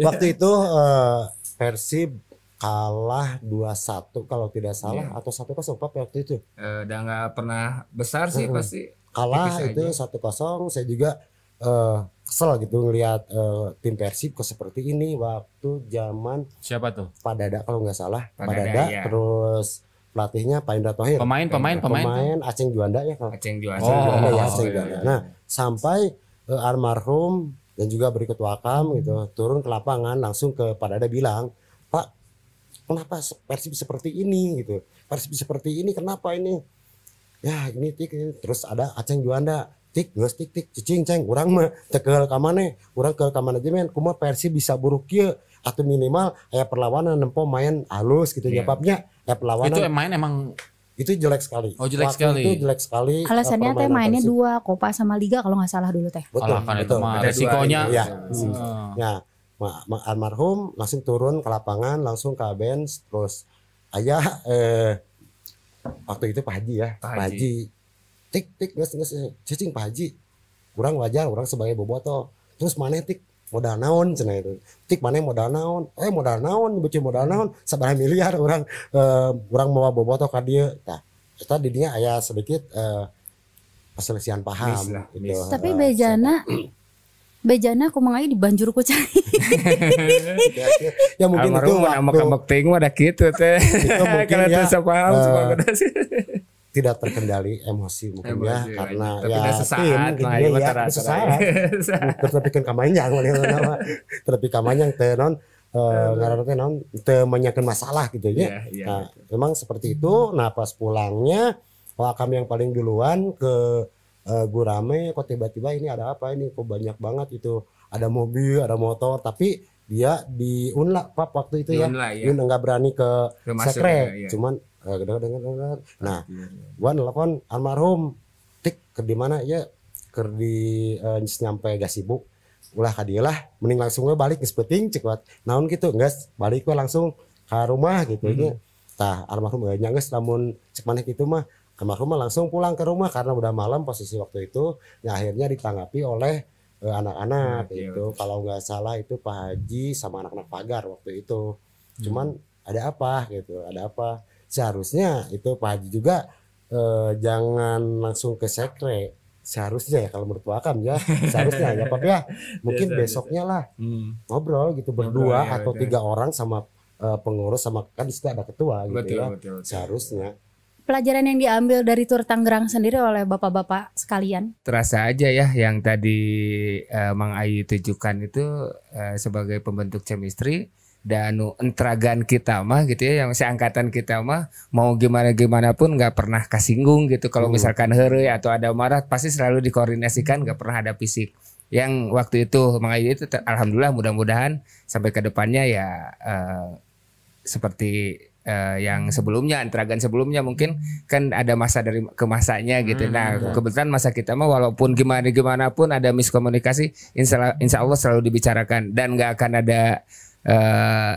Speaker 2: waktu itu eh, Persib kalah dua satu kalau tidak salah yeah. atau satu kosong Pak waktu itu.
Speaker 3: Eh, udah nggak pernah besar sih uh, pasti. Kalah itu
Speaker 2: satu kosong saya juga uh, kesel gitu ngelihat uh, tim Persib kok seperti ini waktu zaman siapa tuh? Pak Padada kalau nggak salah, Padada, Padada ya. terus pelatihnya Pak Indra Tohir. Pemain pemain pemain pemain Aceng Juanda ya kalau. Aceh Juanda. Oh, oh, ya Aceng Juanda. Ya, oh, iya, nah, sampai almarhum dan juga berikut wakam hmm. gitu turun ke lapangan langsung ke Pak Dada bilang Pak kenapa Persib seperti ini gitu Persib seperti ini kenapa ini ya ini tik ini. terus ada Aceng Juanda tik geus tik tik cicing ceng kurang mah tegel kamane kurang ke kamane aja men kuma Persib bisa buruk ya atau minimal ya perlawanan nempo main halus gitu iya. yeah. jawabnya ya perlawanan itu main emang itu jelek sekali. Oh jelek Waktu sekali. Itu jelek sekali. Alasannya teh mainnya
Speaker 1: dua Copa sama Liga kalau nggak salah dulu teh. Betul.
Speaker 2: Alah, kan betul. itu resikonya. Iya. Hmm. Ya. Nah, almarhum langsung turun ke lapangan, langsung ke bench, terus ayah eh, waktu itu Pak Haji ya, Pak, Haji. Tik tik nges nges eh, cacing Pak Haji. Kurang wajar, kurang sebagai boboto. Terus mana tik modal naon cina itu tik mana modal naon eh modal naon bocil modal naon sabar miliar orang uh, eh, orang mau bobotoh ke dia nah di dinya aya sedikit uh, eh, perselisihan paham lah, gitu. tapi eh,
Speaker 1: bejana Bejana aku mengai di banjur ku cari.
Speaker 3: ya mungkin Amar itu waktu. Amar amak ada gitu teh. Itu mungkin ya. Kalau yang
Speaker 2: Uh, tidak terkendali emosi mungkin ya, emosi, ya, karena tapi ya sesaat tim, lah, ya, ya sesaat terus tapi kan kamanjang tapi yang tenon ngarang tenon non eh, masalah gitu ya. Iya, iya. nah, memang seperti hmm. itu. Nah, pas pulangnya kalau kami yang paling duluan ke uh, Gurame kok tiba-tiba ini ada apa ini kok banyak banget itu ada mobil, ada motor tapi dia diunla pap waktu itu ya. di ya. Dia ya. nggak berani ke ke sekre, ya, ya. cuman Eh, nah iya, iya. gua nelfon almarhum tik ke di mana ya ke di uh, nyampe gak sibuk ulah kadilah mending langsung gue balik ngespeting cek wat naon gitu enggak balik gue langsung ke rumah gitu mm -hmm. Iya. tah almarhum gak nyangges namun cek mana gitu mah almarhum mah langsung pulang ke rumah karena udah malam posisi waktu itu ya akhirnya ditanggapi oleh eh, anak-anak nah, itu iya. Gitu. kalau nggak salah itu Pak Haji sama anak-anak pagar waktu itu hmm. cuman hmm. ada apa gitu ada apa seharusnya itu Pak Haji juga eh, jangan langsung ke sekre seharusnya ya kalau menurut akan ya seharusnya ya Pak ya mungkin biasa, besoknya biasa. lah hmm. ngobrol gitu berdua ngobrol, ya, atau betul. Iya. tiga orang sama eh, pengurus sama kan di situ ada ketua gitu betul, gitu ya betul, betul. seharusnya
Speaker 1: pelajaran yang diambil dari tur Tangerang sendiri oleh bapak-bapak sekalian
Speaker 2: terasa aja ya yang
Speaker 3: tadi eh, Mang Ayu tujukan itu eh, sebagai pembentuk chemistry danu entragan kita mah gitu ya yang seangkatan kita mah mau gimana gimana pun nggak pernah kasinggung gitu kalau uh. misalkan hari atau ada marah pasti selalu dikoordinasikan nggak pernah ada fisik yang waktu itu mengayu itu alhamdulillah mudah-mudahan sampai ke depannya ya uh, seperti uh, yang sebelumnya entragan sebelumnya mungkin kan ada masa dari ke gitu. Hmm, nah, iya. kebetulan masa kita mah walaupun gimana gimana pun ada miskomunikasi insya, insya Allah selalu dibicarakan dan nggak akan ada Eh,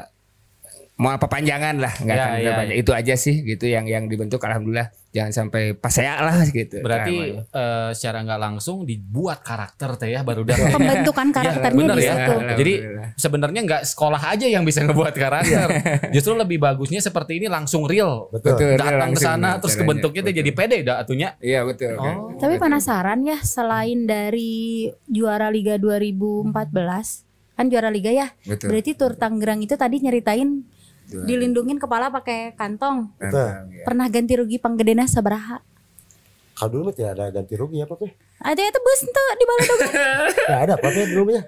Speaker 3: mau apa panjangan lah nggak ya, ya, itu aja sih gitu yang yang dibentuk alhamdulillah jangan sampai pas saya lah gitu berarti
Speaker 4: uh, secara nggak langsung dibuat karakter teh ya baru dari
Speaker 1: pembentukan iya, karakternya ya, ya jadi
Speaker 4: sebenarnya nggak sekolah aja yang bisa ngebuat karakter iya. justru lebih bagusnya seperti ini langsung real betul, datang ke sana terus kebentuknya tuh jadi pede dah atunya iya betul oh. Kan.
Speaker 1: tapi penasaran ya selain dari juara Liga 2014 kan juara liga ya. Betul. Berarti tur Tangerang itu tadi nyeritain Betul. dilindungin kepala pakai kantong. Betul. Pernah ganti rugi panggedena sabaraha?
Speaker 2: Kalau dulu mah tidak ada ganti rugi ya Pak
Speaker 1: Ada itu bus tuh di balut
Speaker 2: Gak ada Pak dulu ya.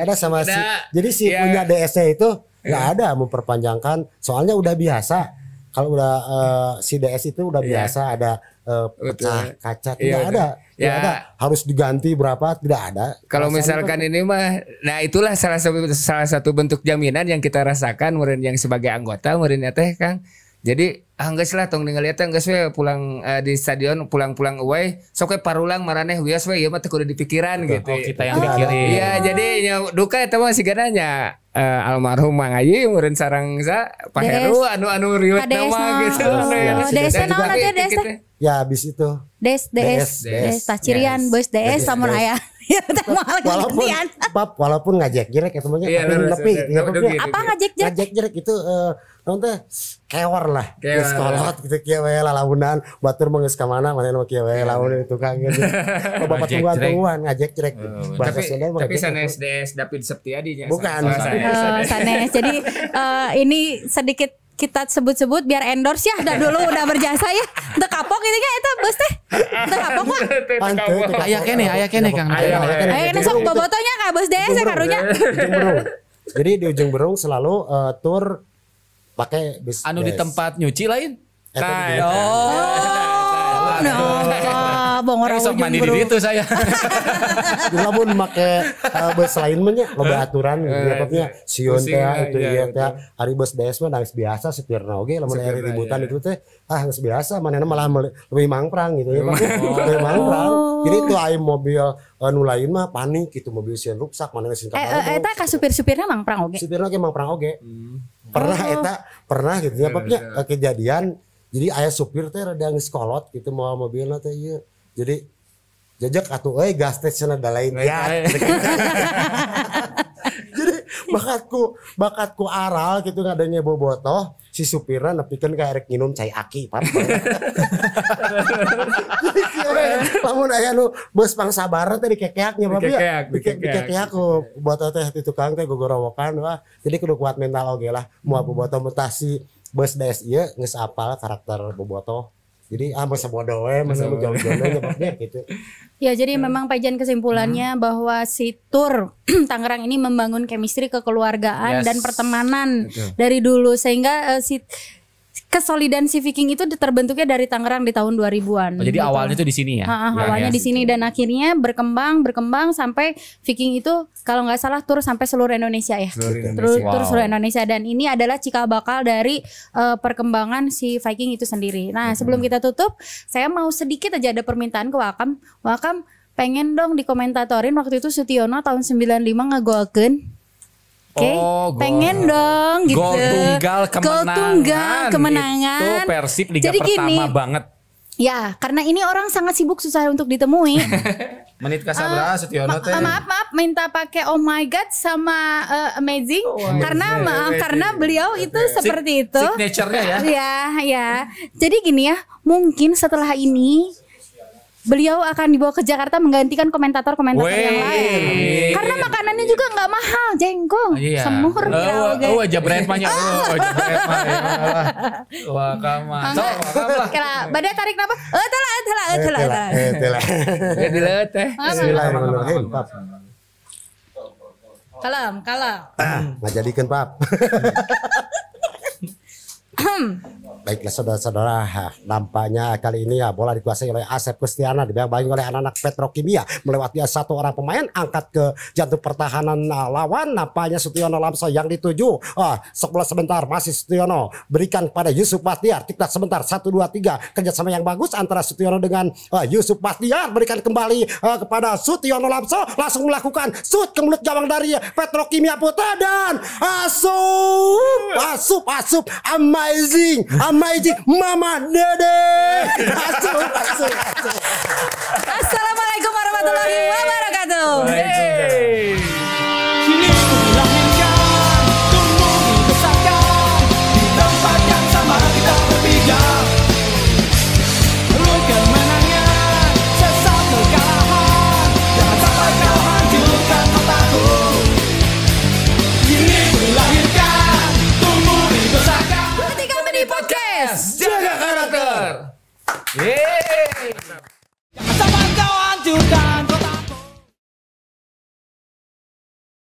Speaker 2: Gak ada sama si. Jadi si ya. punya DSC itu nggak iya. ada memperpanjangkan. Soalnya udah biasa. Kalau udah uh, si DS itu udah ya. biasa ada Eh, pecah kaca tidak ya, ada ya. ada harus diganti berapa tidak ada kalau misalkan
Speaker 3: itu. ini mah nah itulah salah satu salah satu bentuk jaminan yang kita rasakan murid yang sebagai anggota muridnya teh Kang jadi ah lah tong ningali eta geus we pulang uh, di stadion pulang-pulang away sok we parulang maraneh wias we ieu mah teu kudu dipikiran Betul.
Speaker 4: gitu. Oh, kita yang mikirin. Oh. Iya,
Speaker 3: jadi nya duka eta mah sigana nya uh, almarhum Mang Ayi meureun sarang sa Paheru anu anu riwet nama gitu. Oh. Anu, DS naon
Speaker 2: aja DS? Ya abis itu.
Speaker 1: DS DS DS Tacirian bos DS samun aya.
Speaker 2: Iya, kan walaupun pap, walaupun ngajek jelek ya semuanya iya, tapi tapi ya, gitu, apa gitu. ngajek jelek ngajek jelek itu uh, eh, teh lah di sekolah gitu kia wae lalaunan batur mengges ka mana mana nama kia wae laun itu kan gitu oh, bapak tungguan tungguan ngajek jerek oh, tapi sana
Speaker 3: gitu. des David Septiadi bukan sana oh,
Speaker 1: jadi eh, ini sedikit kita sebut-sebut biar endorse ya udah dulu udah berjasa ya untuk kapok ini kan itu bus teh untuk kapok kok.
Speaker 4: Ayah kene ayah kene Kang Ayah
Speaker 2: kene sok bobotonya
Speaker 1: kak bos deh saya karunya
Speaker 2: jadi di ujung berung selalu uh, eh, tour pakai bis anu di tempat nyuci
Speaker 4: lain oh. oh
Speaker 2: no Labong orang Esok eh, mandi di itu saya. di pun make uh, bus lain mah loba eh, aturan nyebabnya sieun teh itu iya, iya teh hari bus DS mah nangis biasa setirna na oge lamun aya ributan iya. itu teh ah nangis biasa manehna malah lebih mangprang gitu ya. Lebih oh. mangprang. Jadi itu aing mobil anu lain mah panik gitu mobil sieun rusak manehna sieun ka. Eh
Speaker 1: eta ka supir-supirna mangprang oge. Supirna ge mangprang oge.
Speaker 2: Hmm. Pernah oh. eta pernah gitu ya iya, kejadian jadi ayah supir teh rada ngeskolot gitu mau mobilnya teh iya jadi jajak atau eh gas station ada lain ya jadi bakatku bakatku aral gitu ngadanya bobotoh si supiran kan kayak erik minum cai aki Pak. lamun ayah nu bus pang sabar tadi kekeaknya, tapi ya kekeak. aku iya, oh, buat teh di tukang teh gorowokan wah jadi kudu kuat mental Oke lah apa bobotoh mutasi bus des iya e, geus apal karakter bobotoh jadi ah masa bodoh ya masa lu jauh-jauh nyebabnya gitu
Speaker 1: ya jadi hmm. memang Pajan kesimpulannya hmm. bahwa si tur Tangerang ini membangun chemistry kekeluargaan yes. dan pertemanan Betul. dari dulu sehingga uh, si kesolidan Viking itu terbentuknya dari Tangerang di tahun 2000-an. Oh, jadi gitu. awalnya itu di sini ya. Ha, awalnya ya. di sini dan akhirnya berkembang berkembang sampai Viking itu kalau nggak salah tur sampai seluruh Indonesia ya. Seluruh Indonesia. Tur, wow. seluruh Indonesia dan ini adalah cikal bakal dari uh, perkembangan si Viking itu sendiri. Nah, hmm. sebelum kita tutup, saya mau sedikit aja ada permintaan ke Wakam. Wakam pengen dong dikomentatorin waktu itu Sutiono tahun 95 ngagolkeun Oke, okay. oh, pengen dong gitu. Gol tunggal kemenangan. Gol tunggal kemenangan. Itu Persib liga Jadi pertama gini, banget. Ya, karena ini orang sangat sibuk susah untuk ditemui.
Speaker 4: Menit kasabra uh, Setiono teh. Ma ah, maaf
Speaker 1: maaf minta pakai oh my god sama uh, amazing oh, karena maaf, ah, amazing. karena beliau itu seperti itu.
Speaker 4: Signaturenya ya. Iya,
Speaker 1: ya. Jadi gini ya, mungkin setelah ini beliau akan dibawa ke Jakarta menggantikan komentator-komentator yang lain. Karena makanannya juga nggak mahal, jengkong, iya. semur. Oh, oh, jabret brand, banyak. Oh,
Speaker 4: jabret mah ya. Oh,
Speaker 1: ya.
Speaker 4: Wah, kamar. So,
Speaker 1: Kira, badai tarik apa? Eh, telat, telah, telah, telah.
Speaker 2: Eh, telah. Eh, telah ya, teh. Bismillahirrahmanirrahim.
Speaker 1: Kalem, kalem.
Speaker 2: Nah, jadikan pap. Hmm. Baiklah saudara-saudara, nampaknya kali ini ya bola dikuasai oleh Asep Kustiana dibayang oleh anak-anak Petrokimia melewati satu orang pemain angkat ke jantung pertahanan lawan nampaknya Sutiono Lamso yang dituju. oh, sebelah sebentar masih Sutiono berikan pada Yusuf Bahtiar. Tiktak sebentar satu dua tiga kerjasama yang bagus antara Sutiono dengan uh, Yusuf Bastiar berikan kembali uh, kepada Sutiono Lamso langsung melakukan shoot ke mulut gawang dari Petrokimia Putra dan asup asup asup amazing amazing Maiji, Mama Dede. Assalamualaikum warahmatullahi wabarakatuh. Hey.
Speaker 4: Yeah.